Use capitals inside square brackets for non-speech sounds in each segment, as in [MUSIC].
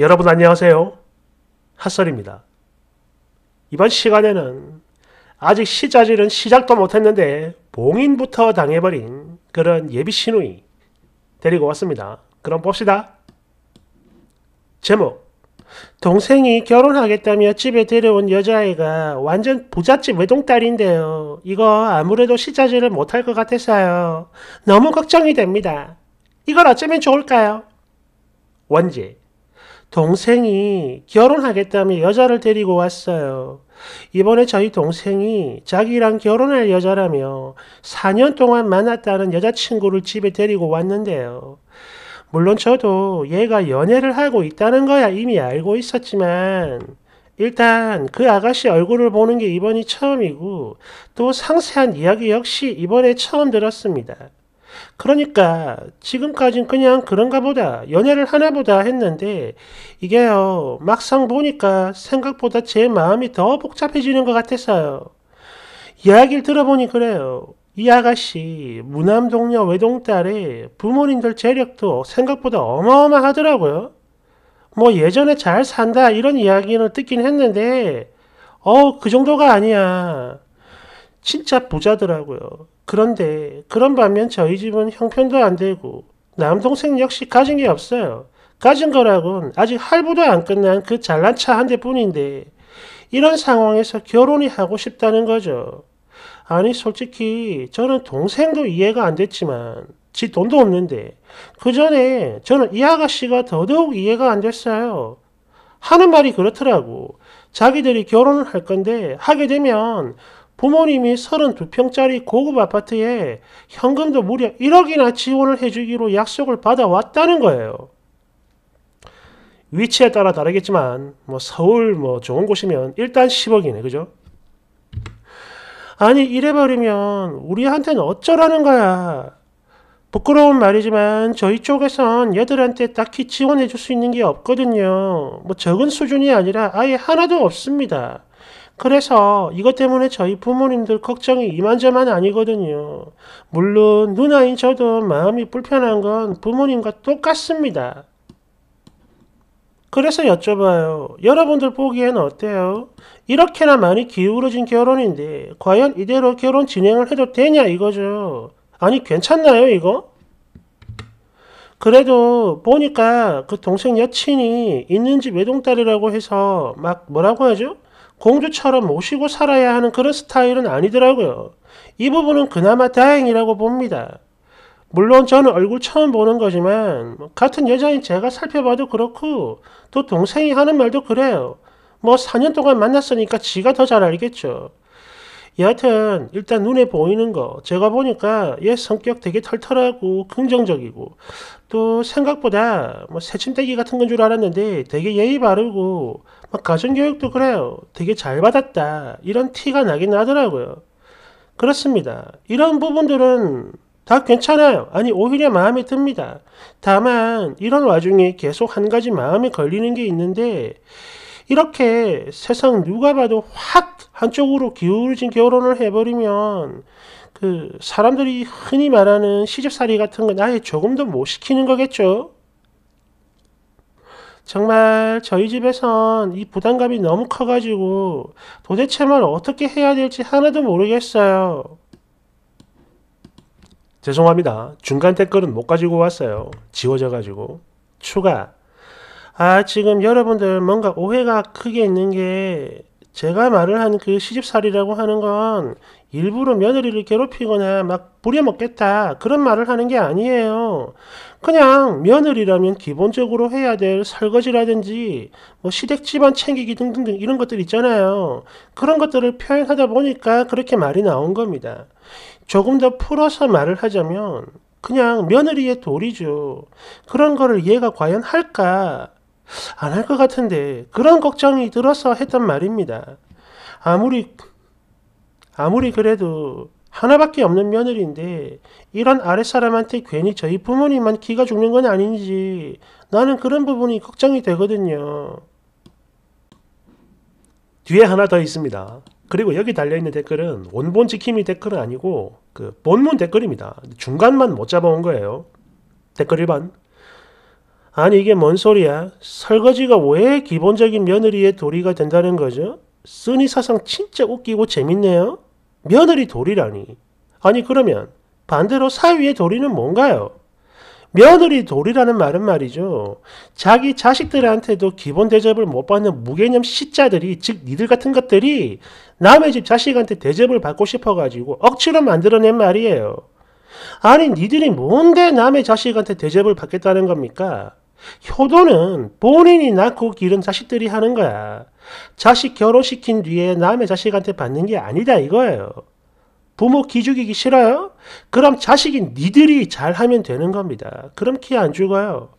여러분 안녕하세요. 핫설입니다. 이번 시간에는 아직 시자질은 시작도 못했는데 봉인부터 당해버린 그런 예비 신우이 데리고 왔습니다. 그럼 봅시다. 제목 동생이 결혼하겠다며 집에 데려온 여자아가 완전 부잣집 외동딸인데요. 이거 아무래도 시자질을 못할 것 같아서요. 너무 걱정이 됩니다. 이걸 어쩌면 좋을까요? 원제 동생이 결혼하겠다며 여자를 데리고 왔어요. 이번에 저희 동생이 자기랑 결혼할 여자라며 4년 동안 만났다는 여자친구를 집에 데리고 왔는데요. 물론 저도 얘가 연애를 하고 있다는 거야 이미 알고 있었지만, 일단 그 아가씨 얼굴을 보는 게 이번이 처음이고, 또 상세한 이야기 역시 이번에 처음 들었습니다. 그러니까 지금까진 그냥 그런가 보다 연애를 하나 보다 했는데 이게요 막상 보니까 생각보다 제 마음이 더 복잡해지는 것같았어요 이야기를 들어보니 그래요. 이 아가씨 무남동녀 외동딸의 부모님들 재력도 생각보다 어마어마하더라고요. 뭐 예전에 잘 산다 이런 이야기는 듣긴 했는데 어 그 정도가 아니야. 진짜 부자더라고요. 그런데 그런 반면 저희 집은 형편도 안 되고 남동생 역시 가진 게 없어요. 가진 거라곤 아직 할부도 안 끝난 그 잘난 차 한대 뿐인데 이런 상황에서 결혼이 하고 싶다는 거죠. 아니 솔직히 저는 동생도 이해가 안 됐지만 지 돈도 없는데 그 전에 저는 이 아가씨가 더더욱 이해가 안 됐어요. 하는 말이 그렇더라고. 자기들이 결혼을 할 건데 하게 되면 부모님이 32평짜리 고급 아파트에 현금도 무려 1억이나 지원을 해주기로 약속을 받아왔다는 거예요. 위치에 따라 다르겠지만 뭐 서울 뭐 좋은 곳이면 일단 10억이네 그죠? 아니 이래버리면 우리한테는 어쩌라는 거야 부끄러운 말이지만 저희 쪽에선 얘들한테 딱히 지원해 줄수 있는 게 없거든요 뭐 적은 수준이 아니라 아예 하나도 없습니다 그래서 이것 때문에 저희 부모님들 걱정이 이만저만 아니거든요. 물론 누나인 저도 마음이 불편한 건 부모님과 똑같습니다. 그래서 여쭤봐요. 여러분들 보기엔 어때요? 이렇게나 많이 기울어진 결혼인데 과연 이대로 결혼 진행을 해도 되냐 이거죠. 아니 괜찮나요 이거? 그래도 보니까 그 동생 여친이 있는 집 외동딸이라고 해서 막 뭐라고 하죠? 공주처럼 모시고 살아야 하는 그런 스타일은 아니더라고요. 이 부분은 그나마 다행이라고 봅니다. 물론 저는 얼굴 처음 보는 거지만 뭐 같은 여자인 제가 살펴봐도 그렇고 또 동생이 하는 말도 그래요. 뭐 4년 동안 만났으니까 지가 더 잘 알겠죠. 여하튼 일단 눈에 보이는 거 제가 보니까 얘 성격 되게 털털하고 긍정적이고 또 생각보다 뭐 새침대기 같은 건 줄 알았는데 되게 예의 바르고 가정교육도 그래요. 되게 잘 받았다. 이런 티가 나긴 하더라고요 그렇습니다. 이런 부분들은 다 괜찮아요. 아니, 오히려 마음에 듭니다. 다만, 이런 와중에 계속 한 가지 마음에 걸리는 게 있는데, 이렇게 세상 누가 봐도 확 한쪽으로 기울어진 결혼을 해버리면, 그, 사람들이 흔히 말하는 시집살이 같은 건 아예 조금도 못 시키는 거겠죠? 정말 저희 집에선 이 부담감이 너무 커가지고 도대체 뭘 어떻게 해야 될지 하나도 모르겠어요. 죄송합니다. 중간 댓글은 못 가지고 왔어요. 지워져가지고. 추가. 아, 지금 여러분들 뭔가 오해가 크게 있는 게 제가 말을 한 그 시집살이라고 하는 건 일부러 며느리를 괴롭히거나 막 부려먹겠다 그런 말을 하는 게 아니에요. 그냥 며느리라면 기본적으로 해야 될 설거지라든지 뭐 시댁 집안 챙기기 등등등 이런 것들 있잖아요. 그런 것들을 표현하다 보니까 그렇게 말이 나온 겁니다. 조금 더 풀어서 말을 하자면 그냥 며느리의 도리죠. 그런 거를 얘가 과연 할까? 안 할 것 같은데 그런 걱정이 들어서 했던 말입니다. 아무리 아무리 그래도 하나밖에 없는 며느리인데 이런 아랫사람한테 괜히 저희 부모님만 기가 죽는 건 아닌지 나는 그런 부분이 걱정이 되거든요. 뒤에 하나 더 있습니다. 그리고 여기 달려있는 댓글은 원본 지킴이 댓글은 아니고 그 본문 댓글입니다. 중간만 못 잡아온 거예요. 댓글 1번 아니 이게 뭔 소리야? 설거지가 왜 기본적인 며느리의 도리가 된다는 거죠? 쓰니 사상 진짜 웃기고 재밌네요. 며느리 돌이라니. 아니 그러면 반대로 사위의 돌이는 뭔가요? 며느리 돌이라는 말은 말이죠. 자기 자식들한테도 기본 대접을 못 받는 무개념 시자들이 즉 니들 같은 것들이 남의 집 자식한테 대접을 받고 싶어가지고 억지로 만들어낸 말이에요. 아니 니들이 뭔데 남의 자식한테 대접을 받겠다는 겁니까? 효도는 본인이 낳고 기른 자식들이 하는 거야. 자식 결혼시킨 뒤에 남의 자식한테 받는 게 아니다 이거예요. 부모 기죽이기 싫어요? 그럼 자식인 니들이 잘하면 되는 겁니다. 그럼 키 안 죽어요.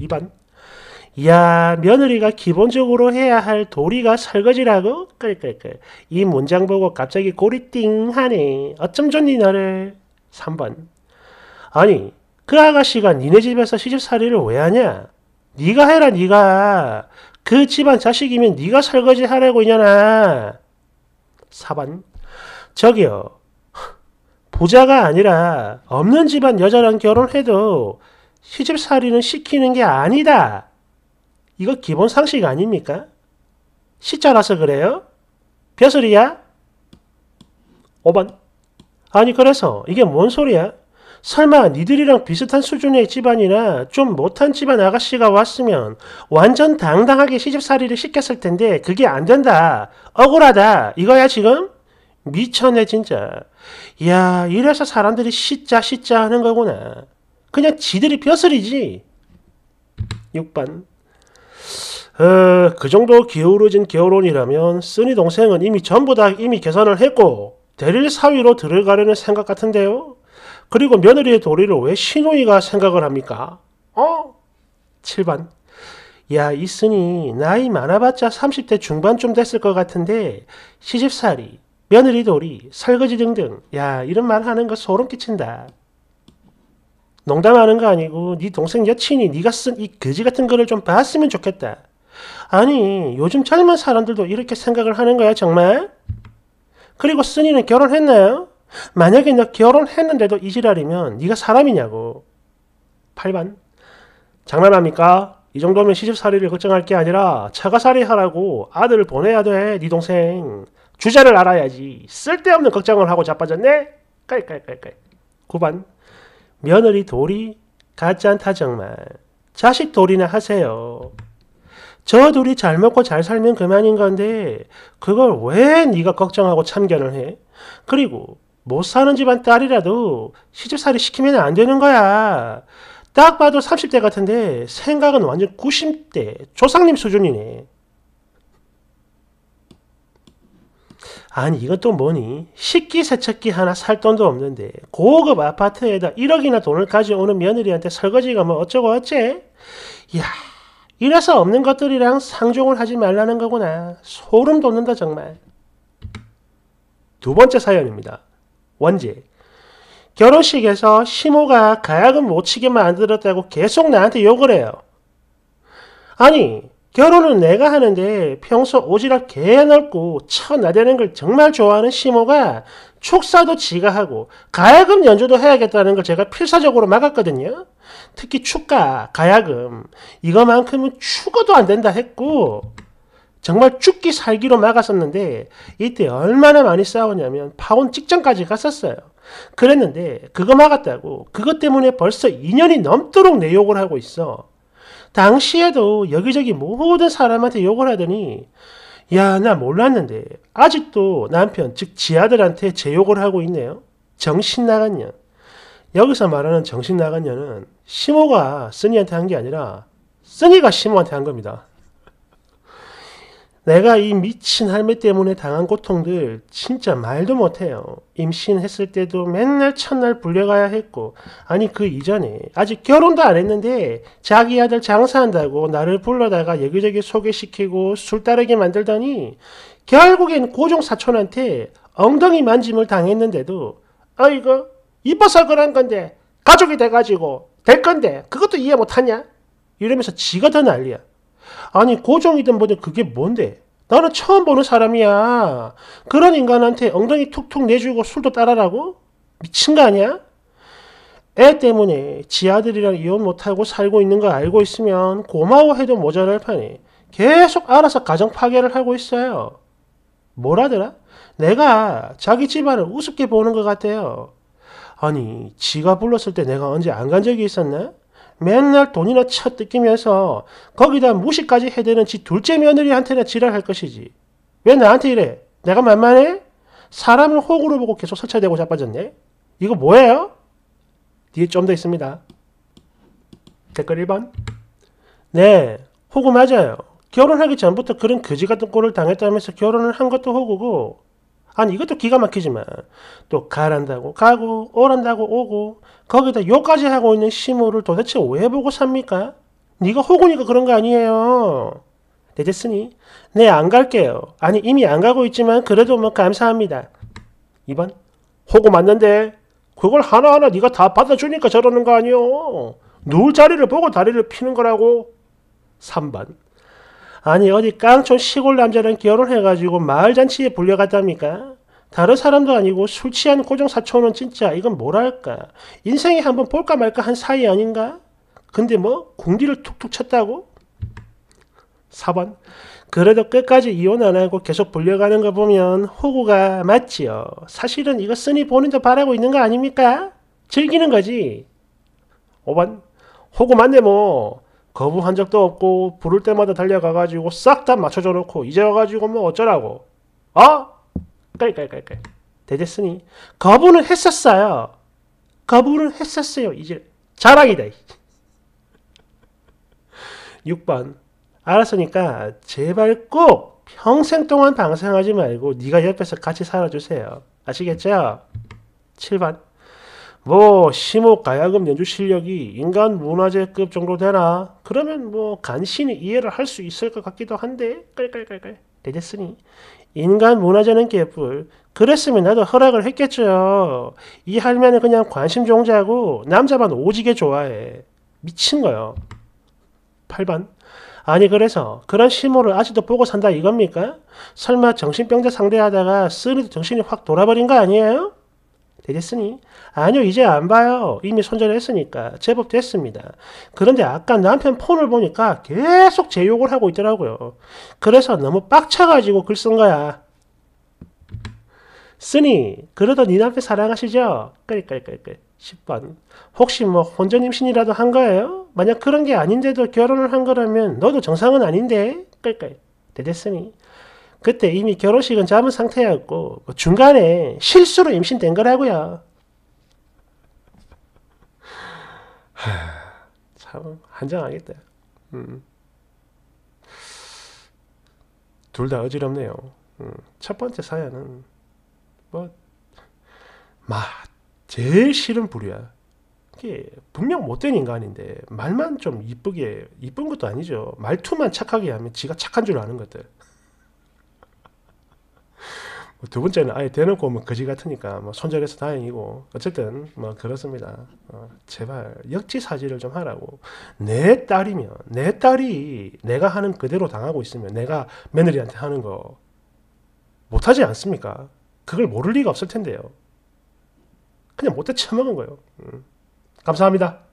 2반. 야 며느리가 기본적으로 해야 할 도리가 설거지라고? 끌끌끌. 이 문장 보고 갑자기 꼬리 띵하네. 어쩜 좋니 나를? 3번. 아니 그 아가씨가 니네 집에서 시집살이를 왜 하냐? 네가 해라 네가. 그 집안 자식이면 네가 설거지 하라고 이냐나 4번 저기요. 부자가 아니라 없는 집안 여자랑 결혼해도 시집살이는 시키는 게 아니다. 이거 기본 상식 아닙니까? 시자라서 그래요? 벼슬이야? 5번 아니 그래서 이게 뭔 소리야? 설마 니들이랑 비슷한 수준의 집안이나 좀 못한 집안 아가씨가 왔으면 완전 당당하게 시집살이를 시켰을 텐데 그게 안 된다. 억울하다. 이거야 지금? 미쳤네 진짜. 야 이래서 사람들이 시짜 시짜 하는 거구나. 그냥 지들이 벼슬이지. 6번 어, 그 정도 기울어진 결혼이라면 쓰니 동생은 이미 전부 다 이미 계산을 했고 대릴 사위로 들어가려는 생각 같은데요. 그리고 며느리의 도리를 왜신누이가 생각을 합니까? 어? 7번. 야, 있으니 나이 많아봤자 30대 중반쯤 됐을 것 같은데 시집살이, 며느리 도리, 설거지 등등 야, 이런 말 하는 거 소름 끼친다. 농담하는 거 아니고 네 동생 여친이 네가 쓴 이 거지 같은 거를 좀 봤으면 좋겠다. 아니, 요즘 젊은 사람들도 이렇게 생각을 하는 거야, 정말? 그리고 쓰니는 결혼했나요? 만약에 너 결혼했는데도 이 지랄이면 네가 사람이냐고. 8반. 장난합니까? 이 정도면 시집살이를 걱정할 게 아니라 차가살이 하라고 아들 을 보내야 돼, 네 동생. 주제를 알아야지. 쓸데없는 걱정을 하고 자빠졌네? 깔깔깔깔. 9반. 며느리 돌이 같지 않다 정말. 자식 돌이나 하세요. 저 둘이 잘 먹고 잘 살면 그만인 건데 그걸 왜 네가 걱정하고 참견을 해? 그리고 못 사는 집안 딸이라도 시집살이 시키면 안 되는 거야. 딱 봐도 30대 같은데 생각은 완전 90대 조상님 수준이네. 아니 이것도 뭐니? 식기 세척기 하나 살 돈도 없는데 고급 아파트에다 1억이나 돈을 가져오는 며느리한테 설거지가 뭐 어쩌고 어째? 야 이래서 없는 것들이랑 상종을 하지 말라는 거구나. 소름 돋는다 정말. 두 번째 사연입니다. 원지. 결혼식에서 심호가 가약은 못 치게 만들었다고 계속 나한테 욕을 해요. 아니, 결혼은 내가 하는데 평소 오지랖 개넓고 쳐나대는 걸 정말 좋아하는 심호가 축사도 지가 하고 가야금 연주도 해야겠다는 걸 제가 필사적으로 막았거든요. 특히 축가, 가야금 이거만큼은 죽어도 안 된다 했고 정말 죽기 살기로 막았었는데 이때 얼마나 많이 싸웠냐면 파혼 직전까지 갔었어요. 그랬는데 그거 막았다고 그것 때문에 벌써 2년이 넘도록 내 욕을 하고 있어. 당시에도 여기저기 모든 사람한테 욕을 하더니 야 나 몰랐는데 아직도 남편 즉 지아들한테 제 욕을 하고 있네요. 정신 나간 년. 여기서 말하는 정신 나간 년은 심호가 쓰니한테 한 게 아니라 쓰니가 심호한테 한 겁니다. 내가 이 미친 할매 때문에 당한 고통들 진짜 말도 못해요. 임신했을 때도 맨날 첫날 불려가야 했고, 아니 그 이전에 아직 결혼도 안 했는데 자기 아들 장사한다고 나를 불러다가 여기저기 소개시키고 술 따르게 만들더니 결국엔 고종 사촌한테 엉덩이 만짐을 당했는데도 아이고 이뻐서 그런 건데 가족이 돼가지고 될 건데 그것도 이해 못하냐? 이러면서 지가 더 난리야. 아니 고정이든 뭐든 그게 뭔데? 나는 처음 보는 사람이야. 그런 인간한테 엉덩이 툭툭 내주고 술도 따라라고? 미친 거 아니야? 애 때문에 지 아들이랑 이혼 못하고 살고 있는 거 알고 있으면 고마워해도 모자랄 판에 계속 알아서 가정 파괴를 하고 있어요. 뭐라더라? 내가 자기 집안을 우습게 보는 것 같아요. 아니, 지가 불렀을 때 내가 언제 안 간 적이 있었나? 맨날 돈이나 쳐 뜯기면서 거기다 무시까지 해대는 지 둘째 며느리한테나 지랄할 것이지. 왜 나한테 이래? 내가 만만해? 사람을 호구로 보고 계속 설치되고 자빠졌네? 이거 뭐예요? 뒤에 좀 더 있습니다. 댓글 1번. 네, 호구 맞아요. 결혼하기 전부터 그런 거지 같은 꼴을 당했다면서 결혼을 한 것도 호구고 아니 이것도 기가 막히지만 또 가란다고 가고 오란다고 오고 거기다 욕까지 하고 있는 시무를 도대체 왜 보고 삽니까? 네가 호구니까 그런 거 아니에요. 네, 됐으니 네 안 갈게요. 아니 이미 안 가고 있지만 그래도 뭐 감사합니다. 2번 호구 맞는데 그걸 하나하나 네가 다 받아주니까 저러는 거 아니요. 누울 자리를 보고 다리를 피는 거라고. 3번 아니 어디 깡촌 시골 남자랑 결혼해가지고 마을잔치에 불려갔답니까? 다른 사람도 아니고 술 취한 고정 사촌은 진짜 이건 뭐랄까 인생에 한번 볼까 말까 한 사이 아닌가? 근데 뭐 궁디를 툭툭 쳤다고? 4번 그래도 끝까지 이혼 안 하고 계속 불려가는 거 보면 호구가 맞지요. 사실은 이거 쓰니 본인도 바라고 있는 거 아닙니까? 즐기는 거지. 5번 호구 맞네 뭐. 거부한 적도 없고 부를 때마다 달려가가지고 싹 다 맞춰줘 놓고 이제 와가지고 뭐 어쩌라고 어? 깔깔깔깔 대됐스니 거부는 했었어요 거부는 했었어요 이제 자랑이다 6번 [LAUGHS] 알았으니까 제발 꼭 평생 동안 방생하지 말고 네가 옆에서 같이 살아주세요 아시겠죠? 7번 뭐 심호 가야금 연주 실력이 인간 문화재급 정도 되나? 그러면 뭐 간신히 이해를 할 수 있을 것 같기도 한데 깔깔깔깔 되겠으니 인간 문화재는 개뿔 그랬으면 나도 허락을 했겠죠 이 할매는 그냥 관심 종자고 남자만 오지게 좋아해 미친 거요 8번 아니 그래서 그런 심호를 아직도 보고 산다 이겁니까? 설마 정신병자 상대하다가 쓰리도 정신이 확 돌아버린 거 아니에요? 되겠으니? 아니요, 이제 안 봐요. 이미 손절했으니까. 제법 됐습니다. 그런데 아까 남편 폰을 보니까 계속 제 욕을 하고 있더라고요. 그래서 너무 빡쳐가지고 글 쓴 거야. 쓰니, 그러다 네 남편 사랑하시죠? 끌끌끌끌. 10번. 혹시 뭐 혼전 임신이라도 한 거예요? 만약 그런 게 아닌데도 결혼을 한 거라면 너도 정상은 아닌데? 끌끌. 대됐으니 그때 이미 결혼식은 잡은 상태였고 그 중간에 실수로 임신된 거라고요. 하, 참 한장하겠다. 음. 둘다 어지럽네요. 음. 첫 번째 사연은 뭐 마, 제일 싫은 부류야. 이게 분명 못된 인간인데 말만 좀 이쁘게 이쁜 것도 아니죠. 말투만 착하게 하면 지가 착한 줄 아는 것들. 두 번째는 아예 대놓고 뭐 거지 같으니까 뭐 손절해서 다행이고 어쨌든 뭐 그렇습니다. 어, 제발 역지사지를 좀 하라고 내 딸이면 내 딸이 내가 하는 그대로 당하고 있으면 내가 며느리한테 하는 거 못하지 않습니까? 그걸 모를 리가 없을 텐데요. 그냥 못해 쳐먹은 거예요. 음. 감사합니다.